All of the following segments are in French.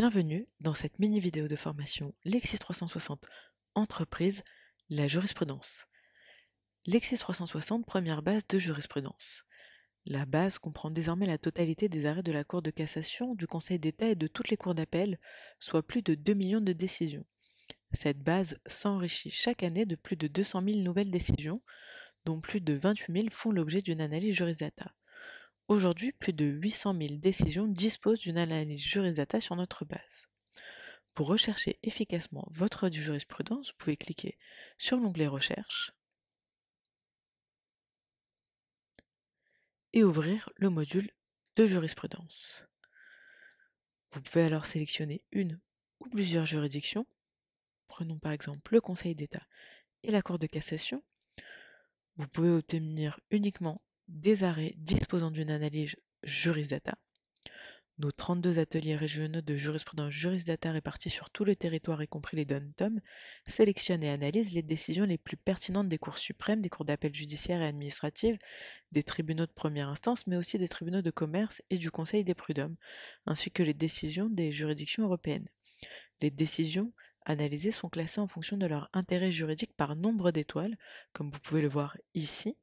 Bienvenue dans cette mini vidéo de formation Lexis 360 Entreprise, la jurisprudence. Lexis 360, première base de jurisprudence. La base comprend désormais la totalité des arrêts de la Cour de cassation, du Conseil d'État et de toutes les cours d'appel, soit plus de 2 millions de décisions. Cette base s'enrichit chaque année de plus de 200 000 nouvelles décisions, dont plus de 28 000 font l'objet d'une analyse jurisdata. Aujourd'hui, plus de 800 000 décisions disposent d'une analyse jurisdata sur notre base. Pour rechercher efficacement votre jurisprudence, vous pouvez cliquer sur l'onglet Recherche et ouvrir le module de jurisprudence. Vous pouvez alors sélectionner une ou plusieurs juridictions, prenons par exemple le Conseil d'État et la Cour de cassation. Vous pouvez obtenir uniquement des arrêts disposant d'une analyse jurisdata. Nos 32 ateliers régionaux de jurisprudence jurisdata répartis sur tout le territoire, y compris les DONTOM, sélectionnent et analysent les décisions les plus pertinentes des cours suprêmes, des cours d'appel judiciaire et administrative, des tribunaux de première instance, mais aussi des tribunaux de commerce et du Conseil des prud'hommes, ainsi que les décisions des juridictions européennes. Les décisions analysées sont classées en fonction de leur intérêt juridique par nombre d'étoiles, comme vous pouvez le voir ici.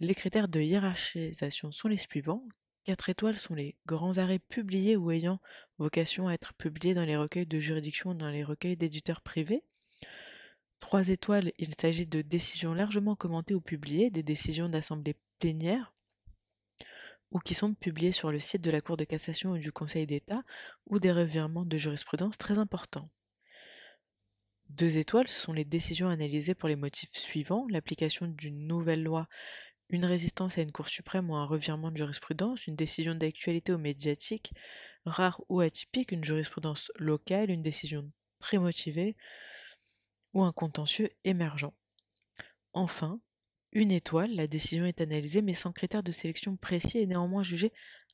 Les critères de hiérarchisation sont les suivants. 4 étoiles sont les grands arrêts publiés ou ayant vocation à être publiés dans les recueils de juridiction ou dans les recueils d'éditeurs privés. 3 étoiles, il s'agit de décisions largement commentées ou publiées, des décisions d'assemblée plénière ou qui sont publiées sur le site de la Cour de cassation ou du Conseil d'État ou des revirements de jurisprudence très importants. Deux étoiles sont les décisions analysées pour les motifs suivants l'application d'une nouvelle loi une résistance à une Cour suprême ou un revirement de jurisprudence, une décision d'actualité ou médiatique, rare ou atypique, une jurisprudence locale, une décision très motivée ou un contentieux émergent. Enfin, une étoile, la décision est analysée mais sans critère de sélection précis et néanmoins jugée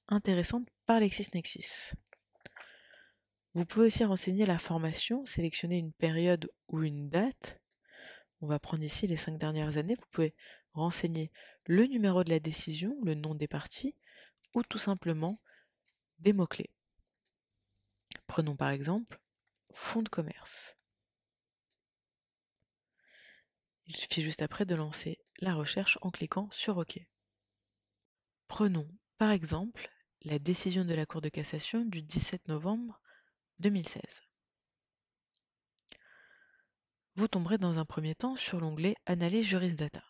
intéressante par LexisNexis. Vous pouvez aussi renseigner la formation, sélectionner une période ou une date. On va prendre ici les cinq dernières années. Vous pouvez renseigner le numéro de la décision, le nom des parties ou tout simplement des mots-clés. Prenons par exemple fonds de commerce. Il suffit juste après de lancer la recherche en cliquant sur OK. Prenons par exemple la décision de la Cour de cassation du 17 novembre 2016. Vous tomberez dans un premier temps sur l'onglet Analyse Jurisdata ».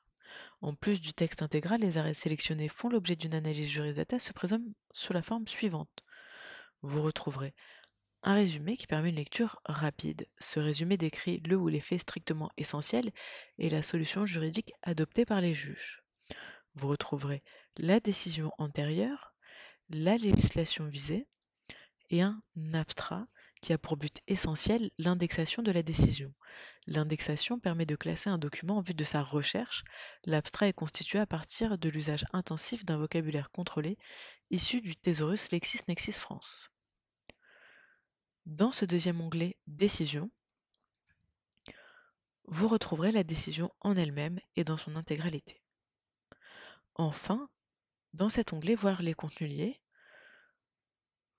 En plus du texte intégral, les arrêts sélectionnés font l'objet d'une analyse juridata se présentent sous la forme suivante. Vous retrouverez un résumé qui permet une lecture rapide. Ce résumé décrit le ou les faits strictement essentiels et la solution juridique adoptée par les juges. Vous retrouverez la décision antérieure, la législation visée et un abstrait qui a pour but essentiel l'indexation de la décision. L'indexation permet de classer un document en vue de sa recherche. L'abstrait est constitué à partir de l'usage intensif d'un vocabulaire contrôlé issu du thésaurus Nexis France. Dans ce deuxième onglet Décision, vous retrouverez la décision en elle-même et dans son intégralité. Enfin, dans cet onglet Voir les contenus liés,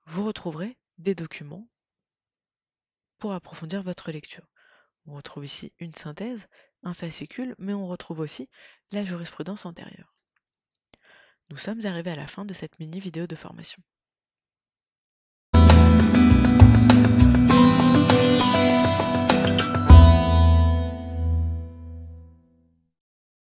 vous retrouverez des documents pour approfondir votre lecture. On retrouve ici une synthèse, un fascicule, mais on retrouve aussi la jurisprudence antérieure. Nous sommes arrivés à la fin de cette mini vidéo de formation.